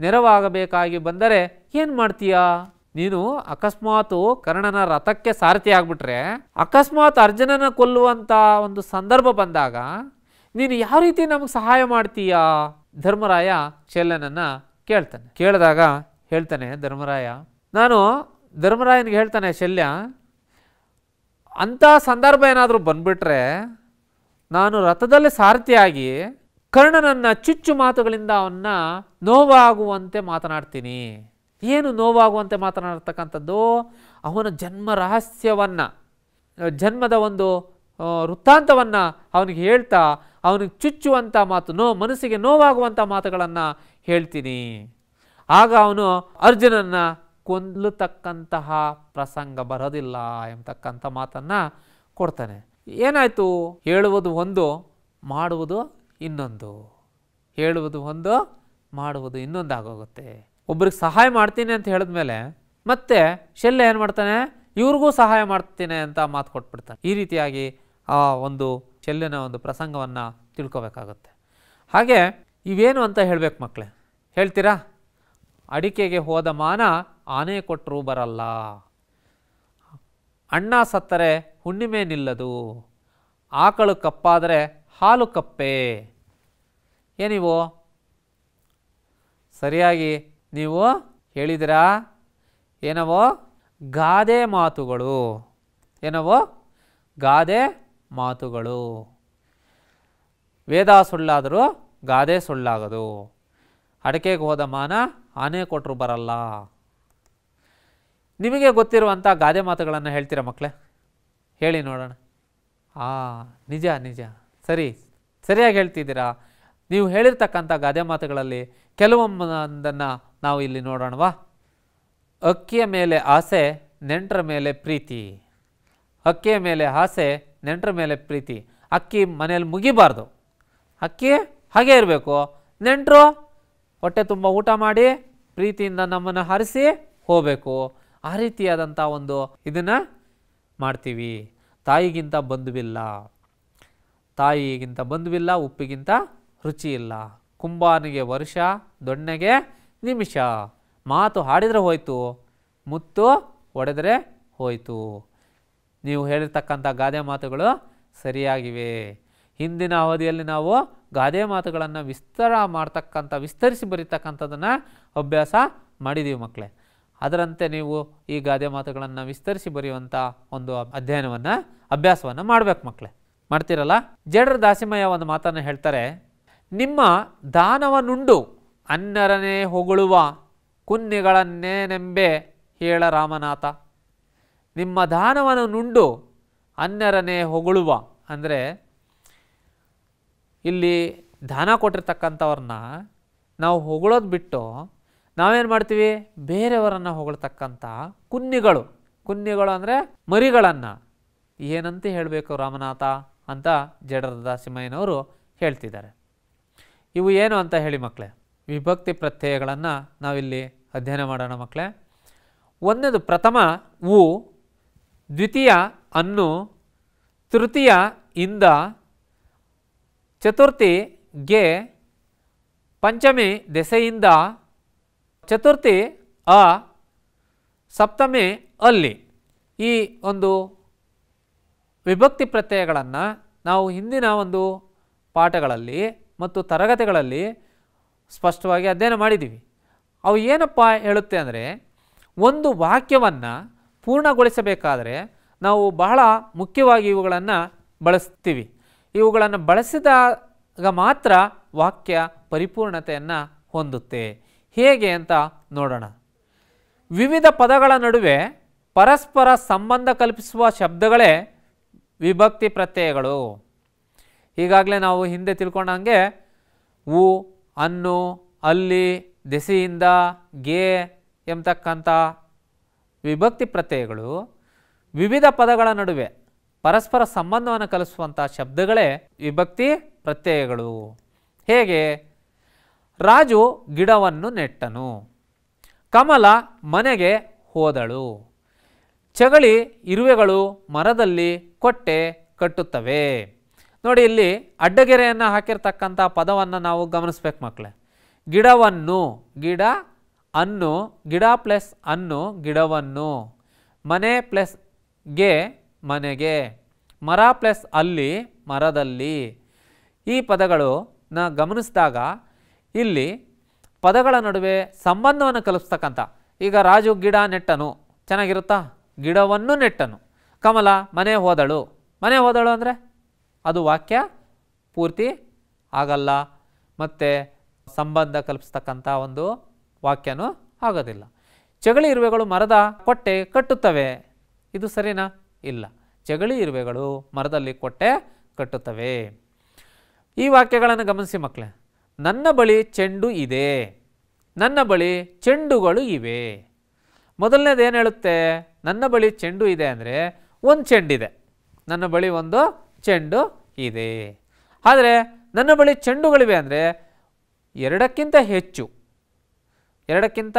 ನೆರವಾಗಬೇಕಾಗಿ ಬಂದರೆ ಏನು ಮಾಡ್ತೀಯ ನೀನು ಅಕಸ್ಮಾತು ಕರ್ಣನ ರಥಕ್ಕೆ ಸಾರಥಿ ಆಗ್ಬಿಟ್ರೆ ಅಕಸ್ಮಾತ್ ಅರ್ಜುನನ ಕೊಲ್ಲುವಂಥ ಒಂದು ಸಂದರ್ಭ ಬಂದಾಗ ನೀನು ಯಾವ ರೀತಿ ನಮಗೆ ಸಹಾಯ ಮಾಡ್ತೀಯಾ ಧರ್ಮರಾಯ ಚೆಲ್ಲನನ್ನು ಕೇಳ್ತಾನೆ ಕೇಳಿದಾಗ ಹೇಳ್ತಾನೆ ಧರ್ಮರಾಯ ನಾನು ಧರ್ಮರಾಯನಿಗೆ ಹೇಳ್ತಾನೆ ಶಲ್ಯ ಅಂಥ ಸಂದರ್ಭ ಏನಾದರೂ ಬಂದುಬಿಟ್ರೆ ನಾನು ರಥದಲ್ಲಿ ಸಾರಥಿಯಾಗಿ ಕರ್ಣನನ್ನು ಚುಚ್ಚು ಮಾತುಗಳಿಂದ ಅವನ್ನ ನೋವಾಗುವಂತೆ ಮಾತನಾಡ್ತೀನಿ ಏನು ನೋವಾಗುವಂತೆ ಮಾತನಾಡ್ತಕ್ಕಂಥದ್ದು ಅವನ ಜನ್ಮ ರಹಸ್ಯವನ್ನು ಜನ್ಮದ ಒಂದು ವೃತ್ತಾಂತವನ್ನು ಅವನಿಗೆ ಹೇಳ್ತಾ ಅವನಿಗೆ ಚುಚ್ಚುವಂಥ ಮಾತು ನೋ ಮನಸ್ಸಿಗೆ ನೋವಾಗುವಂಥ ಮಾತುಗಳನ್ನು ಹೇಳ್ತೀನಿ ಆಗ ಅವನು ಅರ್ಜುನನ್ನು ಕೊಲ್ಲತಕ್ಕಂತಹ ಪ್ರಸಂಗ ಬರೋದಿಲ್ಲ ಎಂಬತಕ್ಕಂಥ ಮಾತನ್ನು ಕೊಡ್ತಾನೆ ಏನಾಯಿತು ಹೇಳುವುದು ಒಂದು ಮಾಡುವುದು ಇನ್ನೊಂದು ಹೇಳುವುದು ಒಂದು ಮಾಡುವುದು ಇನ್ನೊಂದಾಗೋಗುತ್ತೆ ಒಬ್ರಿಗೆ ಸಹಾಯ ಮಾಡ್ತೀನಿ ಅಂತ ಹೇಳಿದ ಮೇಲೆ ಮತ್ತೆ ಶೆಲ್ಯ ಏನು ಮಾಡ್ತಾನೆ ಇವ್ರಿಗೂ ಸಹಾಯ ಮಾಡ್ತೀನಿ ಅಂತ ಮಾತು ಕೊಟ್ಬಿಡ್ತಾನೆ ಈ ರೀತಿಯಾಗಿ ಆ ಒಂದು ಚೆಲ್ಲಿನ ಒಂದು ಪ್ರಸಂಗವನ್ನು ತಿಳ್ಕೋಬೇಕಾಗುತ್ತೆ ಹಾಗೆ ಇವೇನು ಅಂತ ಹೇಳಬೇಕು ಮಕ್ಕಳೇ ಹೇಳ್ತೀರಾ ಅಡಿಕೆಗೆ ಹೋದ ಮಾನ ಆನೆ ಕೊಟ್ಟರೂ ಬರಲ್ಲ ಅಣ್ಣ ಸತ್ತರೆ ಹುಣ್ಣಿಮೆ ನಿಲ್ಲದು ಆಕಳು ಕಪ್ಪಾದರೆ ಹಾಲು ಕಪ್ಪೆ ಏನಿವು ಸರಿಯಾಗಿ ನೀವು ಹೇಳಿದಿರಾ ಏನವೋ ಗಾದೆ ಮಾತುಗಳು ಏನವೋ ಗಾದೆ ಮಾತುಗಳು ವೇದ ಸುಳ್ಳಾದರೂ ಗಾದೆ ಸುಳ್ಳಾಗದು ಅಡಕೆಗೆ ಹೋದ ಮಾನ ಆನೆ ಕೊಟ್ಟರು ಬರಲ್ಲ ನಿಮಗೆ ಗೊತ್ತಿರುವಂಥ ಗಾದೆ ಮಾತುಗಳನ್ನು ಹೇಳ್ತೀರಾ ಮಕ್ಕಳೇ ಹೇಳಿ ನೋಡೋಣ ಆ ನಿಜ ನಿಜ ಸರಿ ಸರಿಯಾಗಿ ಹೇಳ್ತಿದ್ದೀರಾ ನೀವು ಹೇಳಿರ್ತಕ್ಕಂಥ ಗಾದೆ ಮಾತುಗಳಲ್ಲಿ ಕೆಲವೊಂದನ್ನು ನಾವು ಇಲ್ಲಿ ನೋಡೋಣವಾ ಅಕ್ಕಿಯ ಮೇಲೆ ಆಸೆ ನೆಂಟರ ಮೇಲೆ ಪ್ರೀತಿ ಅಕ್ಕಿಯ ಮೇಲೆ ಆಸೆ ನೆಂಟರ ಮೇಲೆ ಪ್ರೀತಿ ಅಕ್ಕಿ ಮನೇಲಿ ಮುಗಿಬಾರ್ದು ಅಕ್ಕಿ ಹಾಗೆ ಇರಬೇಕು ನೆಂಟರು ಹೊಟ್ಟೆ ತುಂಬ ಊಟ ಮಾಡಿ ಪ್ರೀತಿಯಿಂದ ನಮ್ಮನ್ನು ಹರಿಸಿ ಹೋಗಬೇಕು ಆ ರೀತಿಯಾದಂಥ ಒಂದು ಇದನ್ನು ಮಾಡ್ತೀವಿ ತಾಯಿಗಿಂತ ಬಂಧುವಿಲ್ಲ ತಾಯಿಗಿಂತ ಬಂಧುವಿಲ್ಲ ಉಪ್ಪಿಗಿಂತ ರುಚಿ ಇಲ್ಲ ಕುಂಬಾನಿಗೆ ವರ್ಷ ದೊಣ್ಣೆಗೆ ನಿಮಿಷ ಮಾತು ಹಾಡಿದರೆ ಹೋಯಿತು ಮುತ್ತು ಒಡೆದರೆ ಹೋಯಿತು ನೀವು ಹೇಳಿರ್ತಕ್ಕಂಥ ಗಾದೆ ಮಾತುಗಳು ಸರಿಯಾಗಿವೆ ಹಿಂದಿನ ಅವಧಿಯಲ್ಲಿ ನಾವು ಗಾದೆ ಮಾತುಗಳನ್ನು ವಿಸ್ತಾರ ಮಾಡ್ತಕ್ಕಂಥ ವಿಸ್ತರಿಸಿ ಬರೀತಕ್ಕಂಥದನ್ನು ಅಭ್ಯಾಸ ಮಾಡಿದ್ದೀವಿ ಮಕ್ಕಳೇ ಅದರಂತೆ ನೀವು ಈ ಗಾದೆ ಮಾತುಗಳನ್ನು ವಿಸ್ತರಿಸಿ ಬರೆಯುವಂಥ ಒಂದು ಅಧ್ಯಯನವನ್ನು ಅಭ್ಯಾಸವನ್ನು ಮಾಡಬೇಕು ಮಕ್ಕಳೇ ಮಾಡ್ತೀರಲ್ಲ ಜೇಡರ ದಾಸಿಮಯ್ಯ ಒಂದು ಮಾತನ್ನು ಹೇಳ್ತಾರೆ ನಿಮ್ಮ ದಾನವನುಂಡು ಅನ್ನರನೇ ಹೊಗಳುವ ಕುನ್ನಿಗಳನ್ನೇ ನೆಂಬೆ ಹೇಳ ರಾಮನಾಥ ನಿಮ್ಮ ದಾನವನ್ನು ನುಂಡು ಅನ್ಯರನೇ ಹೊಗಳುವ ಅಂದರೆ ಇಲ್ಲಿ ದಾನ ಕೊಟ್ಟಿರ್ತಕ್ಕಂಥವ್ರನ್ನ ನಾವು ಹೊಗಳೋದು ಬಿಟ್ಟು ನಾವೇನು ಮಾಡ್ತೀವಿ ಬೇರೆಯವರನ್ನು ಹೊಗಳತಕ್ಕಂಥ ಕುನ್ನಿಗಳು ಕುನ್ನಿಗಳು ಅಂದರೆ ಮರಿಗಳನ್ನು ಏನಂತ ಹೇಳಬೇಕು ರಾಮನಾಥ ಅಂತ ಜಡರದ ಸಿಂಹಯ್ಯನವರು ಹೇಳ್ತಿದ್ದಾರೆ ಇವು ಏನು ಅಂತ ಹೇಳಿ ಮಕ್ಕಳೇ ವಿಭಕ್ತಿ ಪ್ರತ್ಯಯಗಳನ್ನು ನಾವಿಲ್ಲಿ ಅಧ್ಯಯನ ಮಾಡೋಣ ಮಕ್ಕಳೇ ಒಂದನೇದು ಪ್ರಥಮ ಊ ದ್ವಿತೀಯ ಅನ್ನು ತೃತೀಯ ಇಂದ ಚತುರ್ಥಿ ಗೆ ಪಂಚಮಿ ದೆಸೆಯಿಂದ ಚತುರ್ಥಿ ಅ ಸಪ್ತಮಿ ಅಲ್ಲಿ ಈ ಒಂದು ವಿಭಕ್ತಿ ಪ್ರತ್ಯಯಗಳನ್ನು ನಾವು ಹಿಂದಿನ ಒಂದು ಪಾಠಗಳಲ್ಲಿ ಮತ್ತು ತರಗತಿಗಳಲ್ಲಿ ಸ್ಪಷ್ಟವಾಗಿ ಅಧ್ಯಯನ ಮಾಡಿದ್ದೀವಿ ಅವು ಏನಪ್ಪ ಹೇಳುತ್ತೆ ಅಂದರೆ ಒಂದು ವಾಕ್ಯವನ್ನು ಪೂರ್ಣಗೊಳಿಸಬೇಕಾದರೆ ನಾವು ಬಹಳ ಮುಖ್ಯವಾಗಿ ಇವುಗಳನ್ನು ಬಳಸ್ತೀವಿ ಇವುಗಳನ್ನು ಬಳಸಿದಾಗ ಮಾತ್ರ ವಾಕ್ಯ ಪರಿಪೂರ್ಣತೆಯನ್ನು ಹೊಂದುತ್ತೆ ಹೇಗೆ ಅಂತ ನೋಡೋಣ ವಿವಿಧ ಪದಗಳ ನಡುವೆ ಪರಸ್ಪರ ಸಂಬಂಧ ಕಲ್ಪಿಸುವ ಶಬ್ದಗಳೇ ವಿಭಕ್ತಿ ಪ್ರತ್ಯಯಗಳು ಈಗಾಗಲೇ ನಾವು ಹಿಂದೆ ತಿಳ್ಕೊಂಡಂಗೆ ಉ ಅನ್ನು ಅಲ್ಲಿ ದೆಸೆಯಿಂದ ಗೆ ಎಂಬತಕ್ಕಂಥ ವಿಭಕ್ತಿ ಪ್ರತ್ಯಯಗಳು ವಿವಿಧ ಪದಗಳ ನಡುವೆ ಪರಸ್ಪರ ಸಂಬಂಧವನ್ನು ಕಲಿಸುವಂಥ ಶಬ್ದಗಳೇ ವಿಭಕ್ತಿ ಪ್ರತ್ಯಯಗಳು ಹೇಗೆ ರಾಜು ಗಿಡವನ್ನು ನೆಟ್ಟನು ಕಮಲ ಮನೆಗೆ ಹೋದಳು ಚಗಳಿ ಇರುವೆಗಳು ಮರದಲ್ಲಿ ಕೊಟ್ಟೆ ಕಟ್ಟುತ್ತವೆ ನೋಡಿ ಇಲ್ಲಿ ಅಡ್ಡಗೆರೆಯನ್ನು ಹಾಕಿರ್ತಕ್ಕಂಥ ಪದವನ್ನು ನಾವು ಗಮನಿಸ್ಬೇಕು ಮಕ್ಕಳೇ ಗಿಡವನ್ನು ಗಿಡ ಅನ್ನು ಗಿಡ ಪ್ಲಸ್ ಅನ್ನು ಗಿಡವನ್ನು ಮನೆ ಪ್ಲಸ್ ಗೆ ಮನೆಗೆ ಮರ ಪ್ಲಸ್ ಅಲ್ಲಿ ಮರದಲ್ಲಿ ಈ ಪದಗಳನ್ನ ಗಮನಿಸಿದಾಗ ಇಲ್ಲಿ ಪದಗಳ ನಡುವೆ ಸಂಬಂಧವನ್ನು ಕಲಿಸ್ತಕ್ಕಂಥ ಈಗ ರಾಜು ಗಿಡ ನೆಟ್ಟನು ಚೆನ್ನಾಗಿರುತ್ತಾ ಗಿಡವನ್ನು ನೆಟ್ಟನು ಕಮಲ ಮನೆ ಹೋದಳು ಮನೆ ಹೋದಳು ಅಂದರೆ ಅದು ವಾಕ್ಯ ಪೂರ್ತಿ ಆಗಲ್ಲ ಮತ್ತು ಸಂಬಂಧ ಕಲ್ಪಿಸ್ತಕ್ಕಂಥ ಒಂದು ವಾಕ್ಯನೂ ಆಗೋದಿಲ್ಲ ಚಗಳಿ ಇರುವೆಗಳು ಮರದ ಕೊಟ್ಟೆ ಕಟ್ಟುತ್ತವೆ ಇದು ಸರಿನಾ ಇಲ್ಲ ಚಗಳಿ ಇರುವೆಗಳು ಮರದಲ್ಲಿ ಕೊಟ್ಟೆ ಕಟ್ಟುತ್ತವೆ ಈ ವಾಕ್ಯಗಳನ್ನು ಗಮನಿಸಿ ಮಕ್ಕಳೇ ನನ್ನ ಬಳಿ ಚೆಂಡು ಇದೆ ನನ್ನ ಬಳಿ ಚೆಂಡುಗಳು ಇವೆ ಮೊದಲನೇದು ಏನು ಹೇಳುತ್ತೆ ನನ್ನ ಬಳಿ ಚೆಂಡು ಇದೆ ಅಂದರೆ ಒಂದು ಚೆಂಡಿದೆ ನನ್ನ ಬಳಿ ಒಂದು ಚೆಂಡು ಇದೆ ಆದರೆ ನನ್ನ ಬಳಿ ಚೆಂಡುಗಳಿವೆ ಅಂದರೆ ಎರಡಕ್ಕಿಂತ ಹೆಚ್ಚು ಎರಡಕ್ಕಿಂತ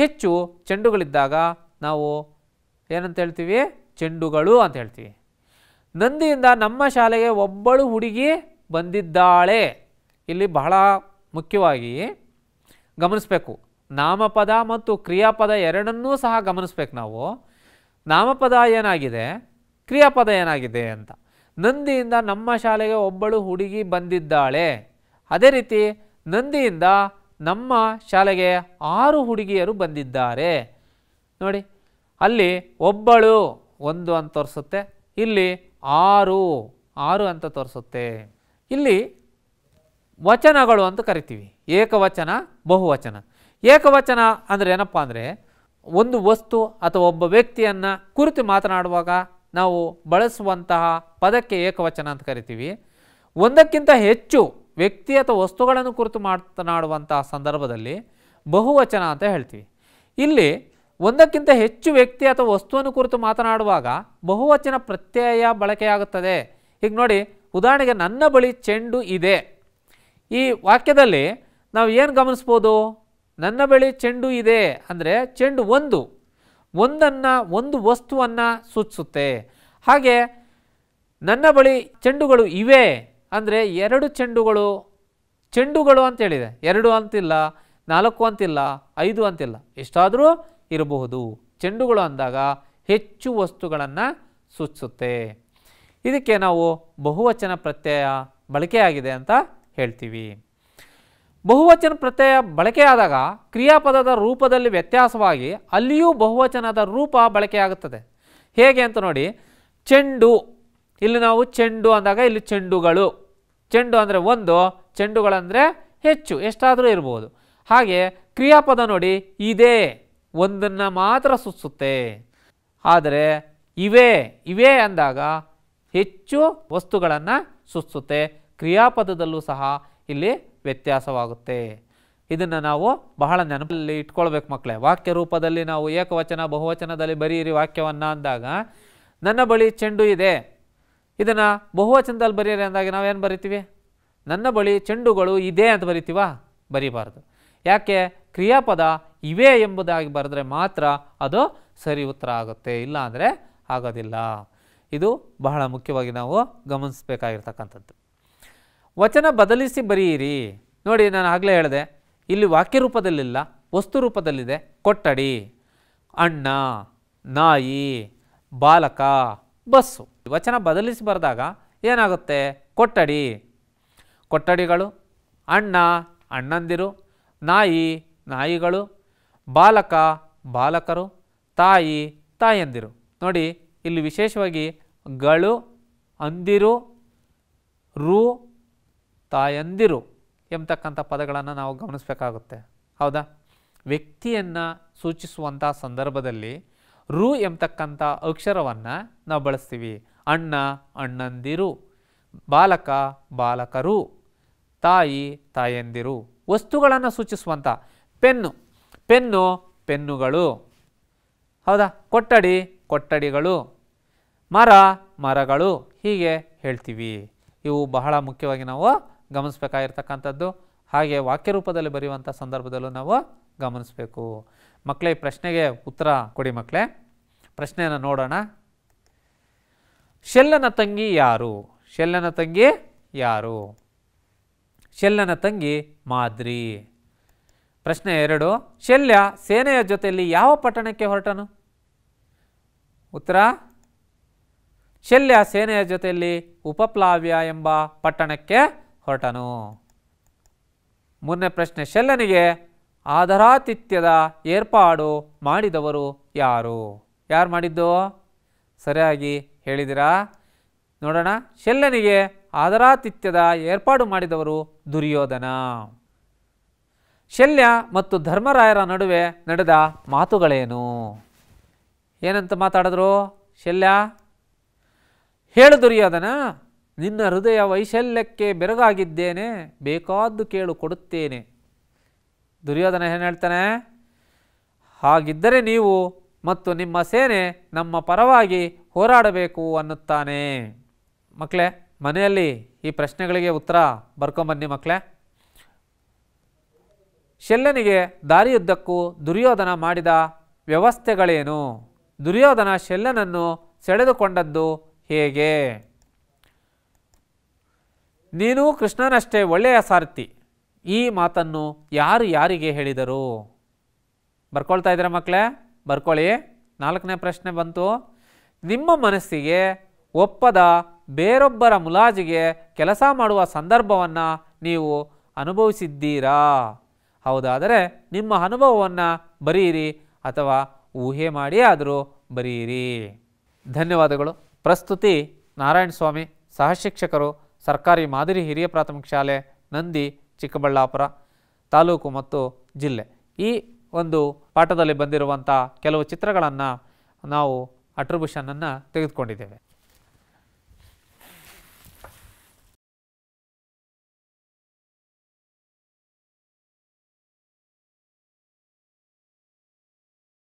ಹೆಚ್ಚು ಚೆಂಡುಗಳಿದ್ದಾಗ ನಾವು ಏನಂತ ಹೇಳ್ತೀವಿ ಚೆಂಡುಗಳು ಅಂತ ಹೇಳ್ತೀವಿ ನಂದಿಯಿಂದ ನಮ್ಮ ಶಾಲೆಗೆ ಒಬ್ಬಳು ಹುಡುಗಿ ಬಂದಿದ್ದಾಳೆ ಇಲ್ಲಿ ಬಹಳ ಮುಖ್ಯವಾಗಿ ಗಮನಿಸಬೇಕು ನಾಮಪದ ಮತ್ತು ಕ್ರಿಯಾಪದ ಎರಡನ್ನೂ ಸಹ ಗಮನಿಸ್ಬೇಕು ನಾವು ನಾಮಪದ ಏನಾಗಿದೆ ಕ್ರಿಯಾಪದ ಏನಾಗಿದೆ ಅಂತ ನಂದಿಯಿಂದ ನಮ್ಮ ಶಾಲೆಗೆ ಒಬ್ಬಳು ಹುಡುಗಿ ಬಂದಿದ್ದಾಳೆ ಅದೇ ರೀತಿ ನಂದಿಯಿಂದ ನಮ್ಮ ಶಾಲೆಗೆ ಆರು ಹುಡುಗಿಯರು ಬಂದಿದ್ದಾರೆ ನೋಡಿ ಅಲ್ಲಿ ಒಬ್ಬಳು ಒಂದು ಅಂತ ತೋರಿಸುತ್ತೆ ಇಲ್ಲಿ ಆರು ಆರು ಅಂತ ತೋರಿಸುತ್ತೆ ಇಲ್ಲಿ ವಚನಗಳು ಅಂತ ಕರಿತೀವಿ ಏಕವಚನ ಬಹುವಚನ ಏಕವಚನ ಅಂದರೆ ಏನಪ್ಪ ಅಂದರೆ ಒಂದು ವಸ್ತು ಅಥವಾ ಒಬ್ಬ ವ್ಯಕ್ತಿಯನ್ನು ಕುರಿತು ಮಾತನಾಡುವಾಗ ನಾವು ಬಳಸುವಂತಹ ಪದಕ್ಕೆ ಏಕವಚನ ಅಂತ ಕರಿತೀವಿ ಒಂದಕ್ಕಿಂತ ಹೆಚ್ಚು ವ್ಯಕ್ತಿ ಅಥವಾ ವಸ್ತುಗಳನ್ನು ಕುರಿತು ಮಾತನಾಡುವಂತಹ ಸಂದರ್ಭದಲ್ಲಿ ಬಹುವಚನ ಅಂತ ಹೇಳ್ತೀವಿ ಇಲ್ಲಿ ಒಂದಕ್ಕಿಂತ ಹೆಚ್ಚು ವ್ಯಕ್ತಿ ಅಥವಾ ವಸ್ತುವನ್ನು ಕುರಿತು ಮಾತನಾಡುವಾಗ ಬಹುವಚನ ಪ್ರತ್ಯಯ ಬಳಕೆಯಾಗುತ್ತದೆ ಈಗ ನೋಡಿ ಉದಾಹರಣೆಗೆ ನನ್ನ ಬಳಿ ಚೆಂಡು ಇದೆ ಈ ವಾಕ್ಯದಲ್ಲಿ ನಾವು ಏನು ಗಮನಿಸ್ಬೋದು ನನ್ನ ಬಳಿ ಚೆಂಡು ಇದೆ ಅಂದರೆ ಚೆಂಡು ಒಂದು ಒಂದನ್ನು ಒಂದು ವಸ್ತುವನ್ನು ಸೂಚಿಸುತ್ತೆ ಹಾಗೆ ನನ್ನ ಬಳಿ ಚೆಂಡುಗಳು ಇವೆ ಅಂದರೆ ಎರಡು ಚೆಂಡುಗಳು ಚೆಂಡುಗಳು ಅಂತೇಳಿದೆ ಎರಡು ಅಂತಿಲ್ಲ ನಾಲ್ಕು ಅಂತಿಲ್ಲ ಐದು ಅಂತಿಲ್ಲ ಎಷ್ಟಾದರೂ ಇರಬಹುದು ಚೆಂಡುಗಳು ಅಂದಾಗ ಹೆಚ್ಚು ವಸ್ತುಗಳನ್ನು ಸೂಚಿಸುತ್ತೆ ಇದಕ್ಕೆ ನಾವು ಬಹುವಚನ ಪ್ರತ್ಯಯ ಬಳಕೆಯಾಗಿದೆ ಅಂತ ಹೇಳ್ತೀವಿ ಬಹುವಚನ ಪ್ರತ್ಯಯ ಬಳಕೆಯಾದಾಗ ಕ್ರಿಯಾಪದದ ರೂಪದಲ್ಲಿ ವ್ಯತ್ಯಾಸವಾಗಿ ಅಲ್ಲಿಯೂ ಬಹುವಚನದ ರೂಪ ಬಳಕೆಯಾಗುತ್ತದೆ ಹೇಗೆ ಅಂತ ನೋಡಿ ಚೆಂಡು ಇಲ್ಲಿ ನಾವು ಚೆಂಡು ಅಂದಾಗ ಇಲ್ಲಿ ಚೆಂಡುಗಳು ಚೆಂಡು ಅಂದರೆ ಒಂದು ಚೆಂಡುಗಳಂದರೆ ಹೆಚ್ಚು ಎಷ್ಟಾದರೂ ಇರ್ಬೋದು ಹಾಗೆ ಕ್ರಿಯಾಪದ ನೋಡಿ ಇದೇ ಒಂದನ್ನು ಮಾತ್ರ ಸುತ್ತುತ್ತೆ ಆದರೆ ಇವೆ ಇವೆ ಅಂದಾಗ ಹೆಚ್ಚು ವಸ್ತುಗಳನ್ನು ಸುತ್ತುತ್ತೆ ಕ್ರಿಯಾಪದದಲ್ಲೂ ಸಹ ಇಲ್ಲಿ ವ್ಯತ್ಯಾಸವಾಗುತ್ತೆ ಇದನ್ನು ನಾವು ಬಹಳ ನೆನಪಲ್ಲಿ ಇಟ್ಕೊಳ್ಬೇಕು ಮಕ್ಕಳೇ ವಾಕ್ಯ ರೂಪದಲ್ಲಿ ನಾವು ಏಕವಚನ ಬಹುವಚನದಲ್ಲಿ ಬರೀರಿ ವಾಕ್ಯವನ್ನು ಅಂದಾಗ ನನ್ನ ಬಳಿ ಚೆಂಡು ಇದೆ ಇದನ್ನು ಬಹುವಚನದಲ್ಲಿ ಬರೆಯರೆ ಅಂದಾಗ ನಾವೇನು ಬರಿತೀವಿ ನನ್ನ ಬಳಿ ಚೆಂಡುಗಳು ಇದೆ ಅಂತ ಬರಿತೀವಾ ಬರೀಬಾರ್ದು ಯಾಕೆ ಕ್ರಿಯಾಪದ ಇವೆ ಎಂಬುದಾಗಿ ಬರೆದ್ರೆ ಮಾತ್ರ ಅದು ಸರಿ ಉತ್ತರ ಆಗುತ್ತೆ ಇಲ್ಲ ಅಂದರೆ ಆಗೋದಿಲ್ಲ ಇದು ಬಹಳ ಮುಖ್ಯವಾಗಿ ನಾವು ಗಮನಿಸಬೇಕಾಗಿರ್ತಕ್ಕಂಥದ್ದು ವಚನ ಬದಲಿಸಿ ಬರೆಯಿರಿ ನೋಡಿ ನಾನು ಆಗಲೇ ಹೇಳಿದೆ ಇಲ್ಲಿ ವಾಕ್ಯ ರೂಪದಲ್ಲಿಲ್ಲ ವಸ್ತು ರೂಪದಲ್ಲಿದೆ ಕೊಠಡಿ ಅಣ್ಣ ನಾಯಿ ಬಾಲಕ ಬಸ್ಸು ವಚನ ಬದಲಿಸಿ ಬರೆದಾಗ ಏನಾಗುತ್ತೆ ಕೊಟ್ಟಡಿ ಕೊಟ್ಟಡಿಗಳು ಅಣ್ಣ ಅಣ್ಣಂದಿರು ನಾಯಿ ನಾಯಿಗಳು ಬಾಲಕ ಬಾಲಕರು ತಾಯಿ ತಾಯಂದಿರು ನೋಡಿ ಇಲ್ಲಿ ವಿಶೇಷವಾಗಿ ಗಳು ಅಂದಿರು ರು ತಾಯಂದಿರು ಎಂಬತಕ್ಕಂಥ ಪದಗಳನ್ನು ನಾವು ಗಮನಿಸಬೇಕಾಗುತ್ತೆ ಹೌದಾ ವ್ಯಕ್ತಿಯನ್ನು ಸೂಚಿಸುವಂಥ ಸಂದರ್ಭದಲ್ಲಿ ರು ಎಂಬತಕ್ಕಂಥ ಅಕ್ಷರವನ್ನು ನಾವು ಬಳಸ್ತೀವಿ ಅಣ್ಣ ಅಣ್ಣಂದಿರು ಬಾಲಕ ಬಾಲಕರು ತಾಯಿ ತಾಯಂದಿರು ವಸ್ತುಗಳನ್ನು ಸೂಚಿಸುವಂಥ ಪೆನ್ನು ಪೆನ್ನು ಪೆನ್ನುಗಳು ಹೌದಾ ಕೊಠಡಿ ಕೊಠಡಿಗಳು ಮರ ಮರಗಳು ಹೀಗೆ ಹೇಳ್ತೀವಿ ಇವು ಬಹಳ ಮುಖ್ಯವಾಗಿ ನಾವು ಗಮನಿಸ್ಬೇಕಾಗಿರ್ತಕ್ಕಂಥದ್ದು ಹಾಗೆ ವಾಕ್ಯ ರೂಪದಲ್ಲಿ ಬರೆಯುವಂಥ ಸಂದರ್ಭದಲ್ಲೂ ನಾವು ಗಮನಿಸಬೇಕು ಮಕ್ಕಳೇ ಪ್ರಶ್ನೆಗೆ ಉತ್ತರ ಕೊಡಿ ಮಕ್ಕಳೇ ಪ್ರಶ್ನೆಯನ್ನು ನೋಡೋಣ ಶೆಲ್ಲನ ತಂಗಿ ಯಾರು ಶೆಲ್ಲನ ತಂಗಿ ಯಾರು ಶೆಲ್ಲನ ತಂಗಿ ಮಾದ್ರಿ ಪ್ರಶ್ನೆ ಎರಡು ಶಲ್ಯ ಸೇನೆಯ ಜೊತೆಯಲ್ಲಿ ಯಾವ ಪಟ್ಟಣಕ್ಕೆ ಹೊರಟನು ಉತ್ತರ ಶಲ್ಯ ಸೇನೆಯ ಜೊತೆಯಲ್ಲಿ ಉಪಪ್ಲಾವ್ಯ ಎಂಬ ಪಟ್ಟಣಕ್ಕೆ ಹೊರಟನು ಮೂರನೇ ಪ್ರಶ್ನೆ ಶೆಲ್ಲನಿಗೆ ಆಧರಾತಿಥ್ಯದ ಏರ್ಪಾಡು ಮಾಡಿದವರು ಯಾರು ಯಾರು ಮಾಡಿದ್ದು ಸರಿಯಾಗಿ ಹೇಳಿದಿರಾ ನೋಡೋಣ ಶಲ್ಯನಿಗೆ ಆದರಾತಿಥ್ಯದ ಏರ್ಪಾಡು ಮಾಡಿದವರು ದುರ್ಯೋಧನ ಶಲ್ಯ ಮತ್ತು ಧರ್ಮರಾಯರ ನಡುವೆ ನಡೆದ ಮಾತುಗಳೇನು ಏನಂತ ಮಾತಾಡಿದ್ರು ಶಲ್ಯ ಹೇಳು ದುರ್ಯೋಧನ ನಿನ್ನ ಹೃದಯ ವೈಶಲ್ಯಕ್ಕೆ ಬೆರಗಾಗಿದ್ದೇನೆ ಬೇಕಾದ್ದು ಕೇಳು ಕೊಡುತ್ತೇನೆ ದುರ್ಯೋಧನ ಏನು ಹೇಳ್ತಾನೆ ಹಾಗಿದ್ದರೆ ನೀವು ಮತ್ತು ನಿಮ್ಮ ಸೇನೆ ನಮ್ಮ ಪರವಾಗಿ ಹೋರಾಡಬೇಕು ಅನ್ನುತ್ತಾನೆ ಮಕ್ಕಳೇ ಮನೆಯಲ್ಲಿ ಈ ಪ್ರಶ್ನೆಗಳಿಗೆ ಉತ್ತರ ಬರ್ಕೊಂಬನ್ನಿ ಮಕ್ಕಳೇ ಶೆಲ್ಲನಿಗೆ ದಾರಿಯುದ್ದಕ್ಕೂ ದುರ್ಯೋಧನ ಮಾಡಿದ ವ್ಯವಸ್ಥೆಗಳೇನು ದುರ್ಯೋಧನ ಶೆಲ್ಲನನ್ನು ಸೆಳೆದುಕೊಂಡದ್ದು ಹೇಗೆ ನೀನು ಕೃಷ್ಣನಷ್ಟೇ ಒಳ್ಳೆಯ ಸಾರಥಿ ಈ ಮಾತನ್ನು ಯಾರು ಯಾರಿಗೆ ಹೇಳಿದರು ಬರ್ಕೊಳ್ತಾ ಇದ್ರೆ ಮಕ್ಕಳೇ ಬರ್ಕೊಳ್ಳಿ ನಾಲ್ಕನೇ ಪ್ರಶ್ನೆ ಬಂತು ನಿಮ್ಮ ಮನಸ್ಸಿಗೆ ಒಪ್ಪದ ಬೇರೊಬ್ಬರ ಮುಲಾಜಿಗೆ ಕೆಲಸ ಮಾಡುವ ಸಂದರ್ಭವನ್ನು ನೀವು ಅನುಭವಿಸಿದ್ದೀರಾ ಹೌದಾದರೆ ನಿಮ್ಮ ಅನುಭವವನ್ನು ಬರೀರಿ ಅಥವಾ ಊಹೆ ಮಾಡಿ ಆದರೂ ಬರೀರಿ ಧನ್ಯವಾದಗಳು ಪ್ರಸ್ತುತಿ ನಾರಾಯಣ ಸ್ವಾಮಿ ಸಹಶಿಕ್ಷಕರು ಸರ್ಕಾರಿ ಮಾದರಿ ಹಿರಿಯ ಪ್ರಾಥಮಿಕ ಶಾಲೆ ನಂದಿ ಚಿಕ್ಕಬಳ್ಳಾಪುರ ತಾಲೂಕು ಮತ್ತು ಜಿಲ್ಲೆ ಈ ಒಂದು ಪಾಠದಲ್ಲಿ ಬಂದಿರುವಂಥ ಕೆಲವು ಚಿತ್ರಗಳನ್ನು ನಾವು ಅಟ್ರಿಬ್ಯೂಷನನ್ನು ತೆಗೆದುಕೊಂಡಿದ್ದೇವೆ